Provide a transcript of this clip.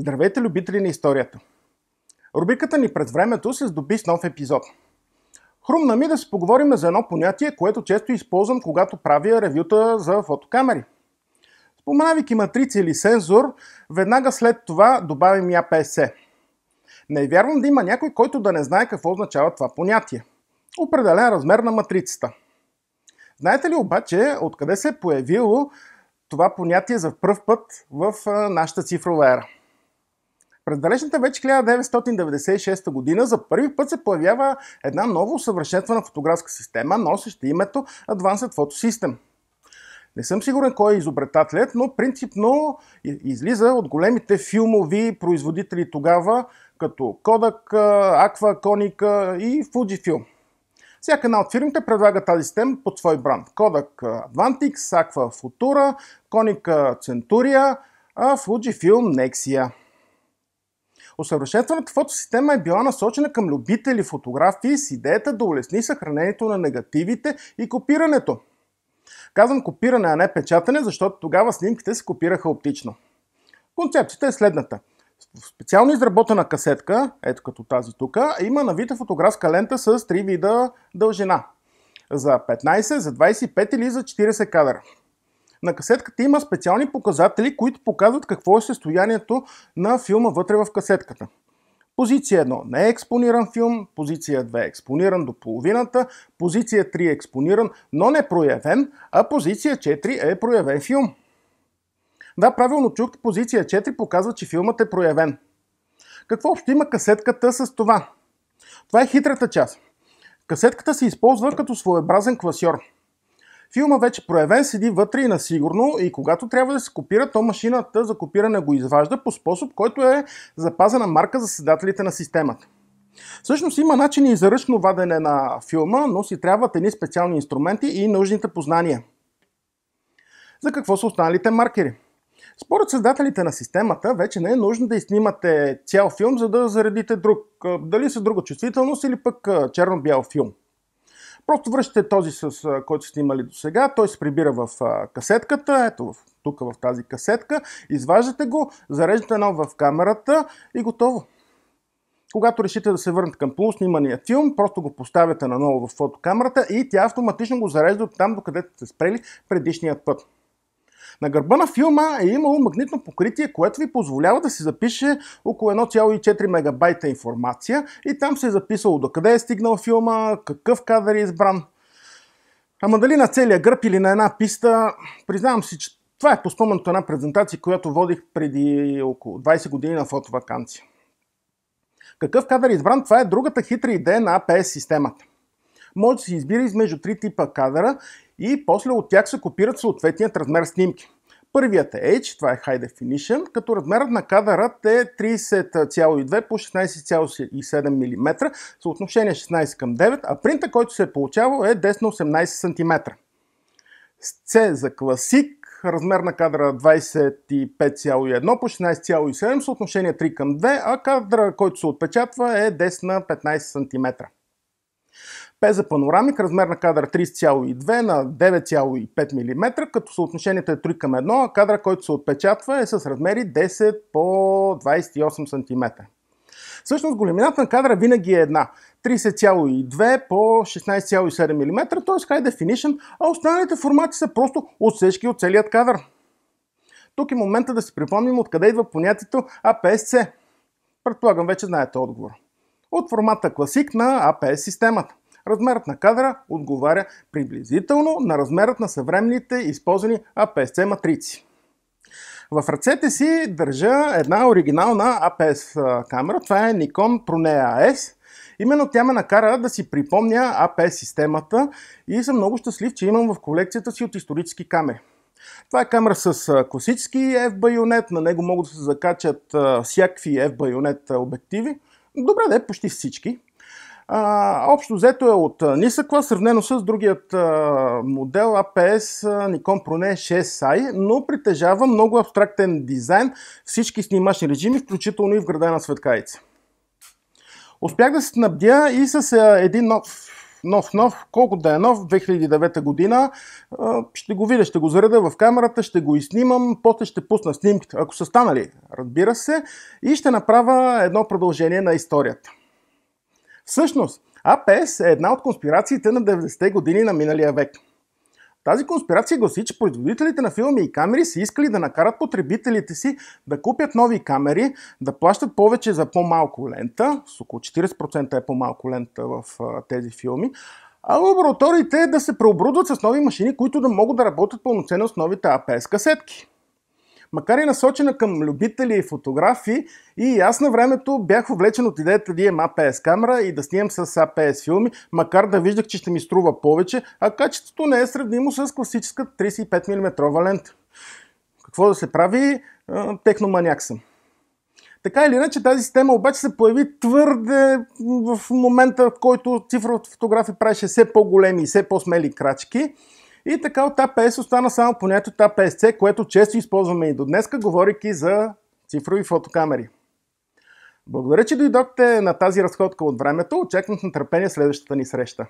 Здравейте, любители на историята! Рубриката ни през времето се здоби с нов епизод. Хрумна ми да си поговорим за едно понятие, което често използвам, когато правя ревюта за фотокамери. Споменавайки матрица или сензор, веднага след това добавим APS. Не вярвам да има някой, който да не знае какво означава това понятие. Определен размер на матрицата. Знаете ли обаче откъде се е появило това понятие за пръв път в нашата цифрова ера? През далечната вече 1996 година за първи път се появява една ново усъвършенствана фотографска система, носеща името Advanced Photo System. Не съм сигурен кой е изобретателят, но принципно излиза от големите филмови производители тогава, като Kodak, Aqua, Konica и Fujifilm. Всяка една от фирмите предлага тази система под свой бранд. Kodak Advantix, Aqua Futura, Konica Centuria, а Fujifilm Nexia. Усъвършенстваната фотосистема е била насочена към любители фотографии с идеята да улесни съхранението на негативите и копирането. Казвам копиране, а не печатане, защото тогава снимките се копираха оптично. Концепцията е следната. В специално изработена касетка, ето като тази тук, има навита фотографска лента с три вида дължина. За 15, за 25 или за 40 кадра. На касетката има специални показатели, които показват какво е състоянието на филма вътре в касетката. Позиция 1 не е експониран филм, позиция 2 е експониран до половината, позиция 3 е експониран, но не проявен, а позиция 4 е проявен филм. Да, правилно чухте, позиция 4 показва, че филмът е проявен. Какво общо има касетката с това? Това е хитрата част. Касетката се използва като своеобразен класьор – Филма вече проявен седи вътре и насигурно и когато трябва да се копира, то машината за копиране го изважда по способ, който е запазена марка за създателите на системата. Всъщност има начини за ръчно вадене на филма, но си трябват едни специални инструменти и нужните познания. За какво са останалите маркери? Според създателите на системата, вече не е нужно да изснимате цял филм, за да заредите друг, дали са друга чувствителност или пък черно-бял филм. Просто връщате този, с който сте имали до сега, той се прибира в касетката, ето тук в тази касетка, изваждате го, зареждате едно в камерата и готово. Когато решите да се върнете към полуснимания филм, просто го поставяте наново в фотокамерата и тя автоматично го зарежда от там, докъдето сте спрели предишният път. На гърба на филма е имало магнитно покритие, което ви позволява да се запише около 1,4 мегабайта информация и там се е записало до къде е стигнал филма, какъв кадър е избран. Ама дали на целия гръб или на една писта, признавам си, че това е по споменато една презентация, която водих преди около 20 години на фотовакансия. Какъв кадър е избран, това е другата хитра идея на APS системата. Може да се избира измежду три типа кадъра и после от тях се копират съответният размер снимки. Първият е H, това е High Definition, като размерът на кадърът е 30,2 по 16,7 мм, съотношение 16 към 9, а принта, който се е получавал е 10 на 18 см. С C за класик, размер на кадра 25,1 по 16,7, съотношение 3 към 2, а кадра, който се отпечатва е 10 на 15 см. Пеза панорамик, размер на кадър 30,2 на 9,5 мм, като съотношението е 3 към 1, а кадъра, който се отпечатва е с размери 10 по 28 см. Всъщност големината на кадра винаги е една. 30,2 по 16,7 мм, т.е. High Definition, а останалите формати са просто отсечки от целият кадър. Тук е момента да си припомним откъде идва понятието APS-C. Предполагам вече знаете отговор. От формата Classic на APS системата. Размерът на кадра отговаря приблизително на размерът на съвременните използвани APS-C матрици. В ръцете си държа една оригинална APS камера. Това е Nikon Pronea S. Именно тя ме накара да си припомня APS системата и съм много щастлив, че имам в колекцията си от исторически камери. Това е камера с класически F-байонет, на него могат да се закачат всякакви F-байонет обективи. Добре, да е почти всички. А, общо взето е от нисъква, сравнено с другият а, модел APS Nikon Ne 6i, но притежава много абстрактен дизайн, всички снимачни режими, включително и вградена светкавица. Успях да се снабдя и с а, един нов нов, нов, колко да е нов, 2009 година, ще го видя, ще го зареда в камерата, ще го изснимам, после ще пусна снимките, ако са станали, разбира се, и ще направя едно продължение на историята. Всъщност, АПС е една от конспирациите на 90-те години на миналия век. Тази конспирация гласи, че производителите на филми и камери са искали да накарат потребителите си да купят нови камери, да плащат повече за по-малко лента, с около 40% е по-малко лента в тези филми, а лабораториите да се преобрудват с нови машини, които да могат да работят пълноценно с новите APS касетки макар и насочена към любители и фотографи. И аз на времето бях увлечен от идеята да имам APS камера и да снимам с APS филми, макар да виждах, че ще ми струва повече, а качеството не е сравнимо с класическа 35 мм лента. Какво да се прави? Техноманяк съм. Така или иначе тази система обаче се появи твърде в момента, в който цифровата фотография правеше все по-големи и все по-смели крачки. И така от АПС остана само понятието APS-C, което често използваме и до днеска, говорики за цифрови фотокамери. Благодаря, че дойдохте на тази разходка от времето. Очаквам с нетърпение следващата ни среща.